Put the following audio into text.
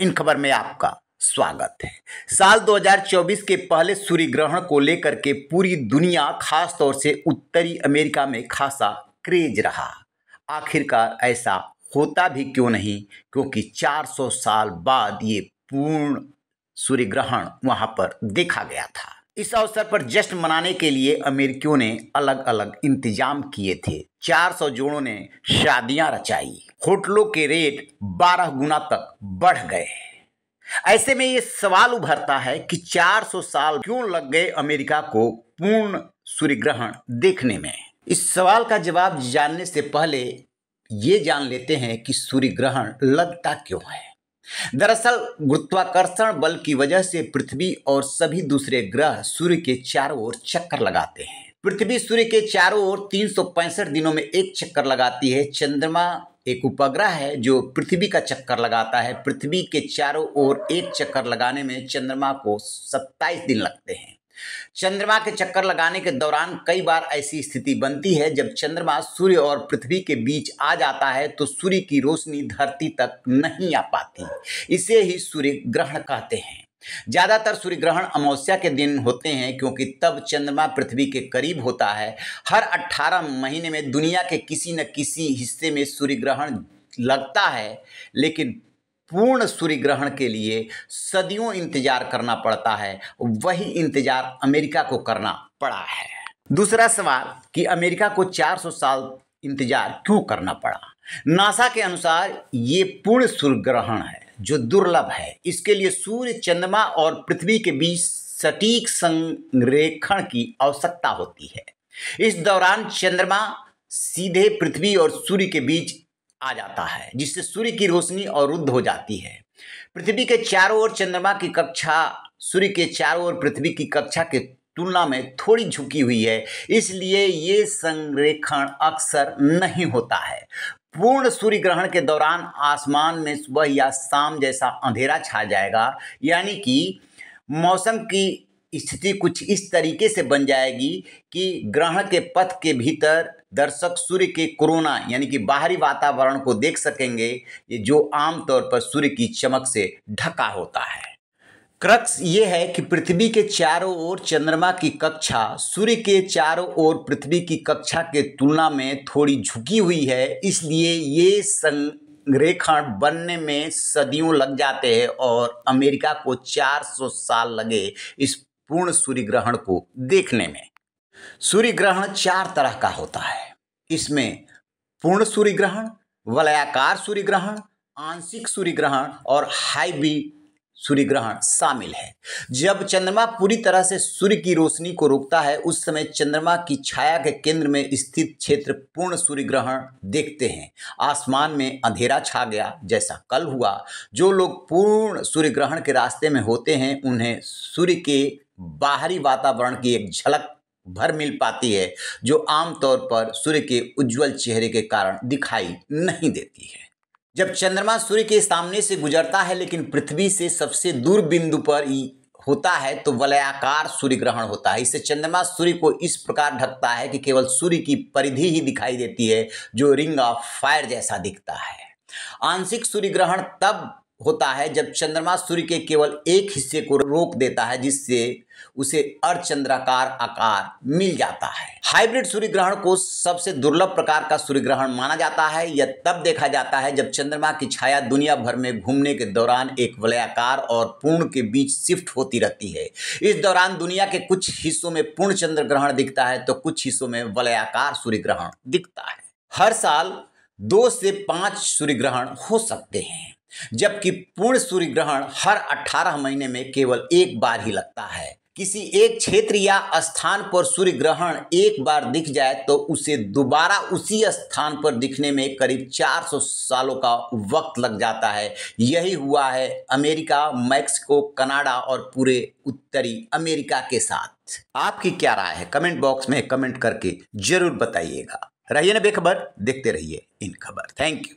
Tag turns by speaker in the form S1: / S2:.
S1: इन खबर में आपका स्वागत है साल 2024 के पहले सूर्य ग्रहण को लेकर के पूरी दुनिया खास तौर से उत्तरी अमेरिका में खासा क्रेज रहा आखिरकार ऐसा होता भी क्यों नहीं क्योंकि 400 साल बाद ये पूर्ण सूर्य ग्रहण वहां पर देखा गया था इस अवसर पर जश्न मनाने के लिए अमेरिकियों ने अलग अलग इंतजाम किए थे 400 जोड़ों ने शादियां रचाई होटलों के रेट 12 गुना तक बढ़ गए ऐसे में ये सवाल उभरता है कि 400 साल क्यों लग गए अमेरिका को पूर्ण सूर्य ग्रहण देखने में इस सवाल का जवाब जानने से पहले ये जान लेते हैं कि सूर्य ग्रहण लगता क्यों है दरअसल गुरुत्वाकर्षण बल की वजह से पृथ्वी और सभी दूसरे ग्रह सूर्य के चारों ओर चक्कर लगाते हैं पृथ्वी सूर्य के चारों ओर तीन दिनों में एक चक्कर लगाती है चंद्रमा एक उपग्रह है जो पृथ्वी का चक्कर लगाता है पृथ्वी के चारों ओर एक चक्कर लगाने में चंद्रमा को 27 दिन लगते हैं चंद्रमा के चक्कर लगाने के दौरान कई बार ऐसी स्थिति बनती है जब चंद्रमा सूर्य और पृथ्वी के बीच आ जाता है तो सूर्य की रोशनी धरती तक नहीं आ पाती इसे ही सूर्य ग्रहण कहते हैं ज्यादातर सूर्य ग्रहण अमावस्या के दिन होते हैं क्योंकि तब चंद्रमा पृथ्वी के करीब होता है हर 18 महीने में दुनिया के किसी न किसी हिस्से में सूर्य ग्रहण लगता है लेकिन पूर्ण सूर्य ग्रहण के लिए सदियों इंतजार करना पड़ता है वही इंतजार अमेरिका को करना पड़ा है दूसरा सवाल कि अमेरिका को 400 साल इंतजार क्यों करना पड़ा नासा के अनुसार ये पूर्ण सूर्य ग्रहण है जो दुर्लभ है इसके लिए सूर्य चंद्रमा और पृथ्वी के बीच सटीक संरेखण की आवश्यकता होती है इस दौरान चंद्रमा सीधे पृथ्वी और सूर्य के बीच आ जाता है जिससे सूर्य की रोशनी अवरुद्ध हो जाती है पृथ्वी के चारों ओर चंद्रमा की कक्षा सूर्य के चारों ओर पृथ्वी की कक्षा के तुलना में थोड़ी झुकी हुई है इसलिए ये संरेखण अक्सर नहीं होता है पूर्ण सूर्य ग्रहण के दौरान आसमान में सुबह या शाम जैसा अंधेरा छा जाएगा यानी कि मौसम की स्थिति कुछ इस तरीके से बन जाएगी कि ग्रहण के पथ के भीतर दर्शक सूर्य के कोरोना यानी कि बाहरी वातावरण को देख सकेंगे ये जो आमतौर पर सूर्य की चमक से ढका होता है क्रक्स ये है कि पृथ्वी के चारों ओर चंद्रमा की कक्षा सूर्य के चारों ओर पृथ्वी की कक्षा के तुलना में थोड़ी झुकी हुई है इसलिए ये संरेखण बनने में सदियों लग जाते हैं और अमेरिका को 400 साल लगे इस पूर्ण सूर्य ग्रहण को देखने में सूर्य ग्रहण चार तरह का होता है इसमें पूर्ण सूर्य ग्रहण वलयाकार सूर्य ग्रहण आंशिक सूर्य ग्रहण और हाईबी सूर्य ग्रहण शामिल है जब चंद्रमा पूरी तरह से सूर्य की रोशनी को रोकता है उस समय चंद्रमा की छाया के केंद्र में स्थित क्षेत्र पूर्ण सूर्य ग्रहण देखते हैं आसमान में अंधेरा छा गया जैसा कल हुआ जो लोग पूर्ण सूर्य ग्रहण के रास्ते में होते हैं उन्हें सूर्य के बाहरी वातावरण की एक झलक भर मिल पाती है जो आमतौर पर सूर्य के उज्जवल चेहरे के कारण दिखाई नहीं देती है जब चंद्रमा सूर्य के सामने से गुजरता है लेकिन पृथ्वी से सबसे दूर बिंदु पर होता है तो वलयाकार सूर्य ग्रहण होता है इससे चंद्रमा सूर्य को इस प्रकार ढकता है कि केवल सूर्य की परिधि ही दिखाई देती है जो रिंग ऑफ फायर जैसा दिखता है आंशिक सूर्य ग्रहण तब होता है जब चंद्रमा सूर्य के केवल एक हिस्से को रोक देता है जिससे उसे अर्धचंद्राकार आकार मिल जाता है हाइब्रिड सूर्य ग्रहण को सबसे दुर्लभ प्रकार का सूर्य ग्रहण माना जाता है यह तब देखा जाता है जब चंद्रमा की छाया दुनिया भर में घूमने के दौरान एक वलयाकार और पूर्ण के बीच शिफ्ट होती रहती है इस दौरान दुनिया के कुछ हिस्सों में पूर्ण चंद्र ग्रहण दिखता है तो कुछ हिस्सों में वलयाकार सूर्य ग्रहण दिखता है हर साल दो से पांच सूर्य ग्रहण हो सकते हैं जबकि पूर्ण सूर्य ग्रहण हर 18 महीने में केवल एक बार ही लगता है किसी एक क्षेत्र या स्थान पर सूर्य ग्रहण एक बार दिख जाए तो उसे दोबारा उसी स्थान पर दिखने में करीब 400 सालों का वक्त लग जाता है यही हुआ है अमेरिका मैक्सिको कनाडा और पूरे उत्तरी अमेरिका के साथ आपकी क्या राय है कमेंट बॉक्स में कमेंट करके जरूर बताइएगा रहिए ना बेखबर देखते रहिए इन खबर थैंक यू